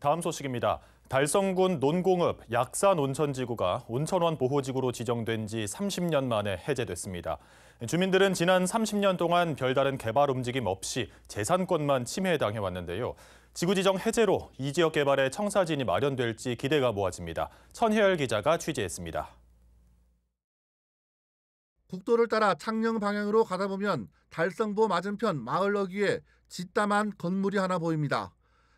다음 소식입니다. 달성군 논공읍 약산 온천지구가 온천원 보호지구로 지정된 지 30년 만에 해제됐습니다. 주민들은 지난 30년 동안 별다른 개발 움직임 없이 재산권만 침해당해 왔는데요. 지구 지정 해제로 이 지역 개발에 청사진이 마련될지 기대가 모아집니다. 천혜열 기자가 취재했습니다. 국도를 따라 창녕 방향으로 가다 보면 달성보 맞은편 마을 너기에 짓다만 건물이 하나 보입니다.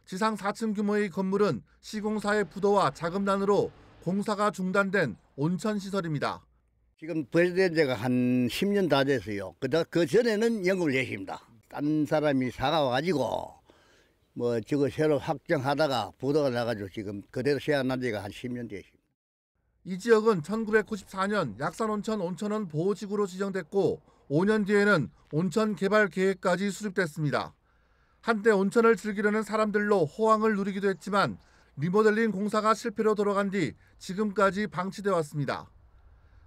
지상 4층 규모의 건물은 시공사의 부도와 자금난으로 공사가 중단된 온천 시설입니다. 지금 발대된 지가 한 10년 다 됐어요. 그다 그 전에는 연금을 냈습니다. 딴 사람이 사가 와가지고 뭐 저거 새로 확정하다가 부도가 나가지고 지금 그대로 세안한 지가 한 10년 됐습니다. 이 지역은 1994년 약산온천 온천원 보호지구로 지정됐고 5년 뒤에는 온천 개발 계획까지 수립됐습니다. 한때 온천을 즐기려는 사람들로 호황을 누리기도 했지만 리모델링 공사가 실패로 돌아간 뒤 지금까지 방치돼 왔습니다.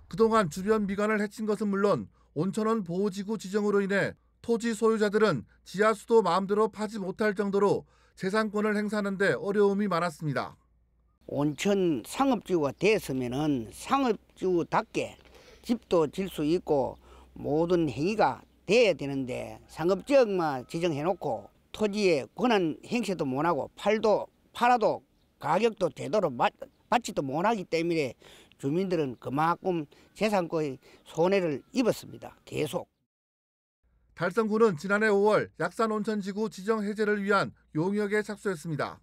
그동안 주변 미관을 해친 것은 물론 온천원 보호지구 지정으로 인해 토지 소유자들은 지하수도 마음대로 파지 못할 정도로 재산권을 행사하는데 어려움이 많았습니다. 온천 상업지구가 됐으면 상업지구답게 집도 질 수 있고 모든 행위가 돼야 되는데 상업지역만 지정해놓고 토지에 권한 행세도 못하고 팔도 팔아도 가격도 제대로 맞, 받지도 못하기 때문에 주민들은 그만큼 재산권의 손해를 입었습니다. 계속. 달성군은 지난해 5월 약산 온천지구 지정 해제를 위한 용역에 착수했습니다.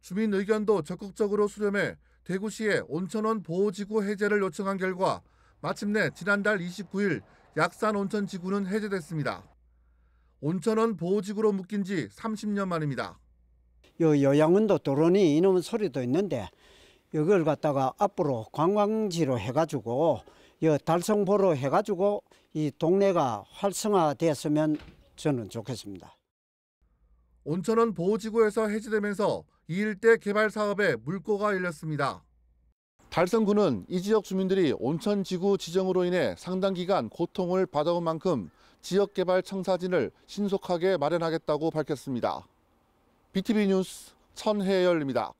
주민 의견도 적극적으로 수렴해 대구시에 온천원 보호지구 해제를 요청한 결과 마침내 지난달 29일 약산 온천지구는 해제됐습니다. 온천은 보호지구로 묶인 지 30년 만입니다. 요 요양원도 도론이 이놈 소리도 있는데 이걸 갖다가 앞으로 관광지로 해가지고 여 달성보로 해가지고 이 동네가 활성화되으면 저는 좋겠습니다. 온천원 보호지구에서 해지되면서 이 일대 개발 사업에 물꼬가 열렸습니다. 달성군은 이 지역 주민들이 온천지구 지정으로 인해 상당 기간 고통을 받아온 만큼 지역개발 청사진을 신속하게 마련하겠다고 밝혔습니다. BTV 뉴스 천혜열입니다.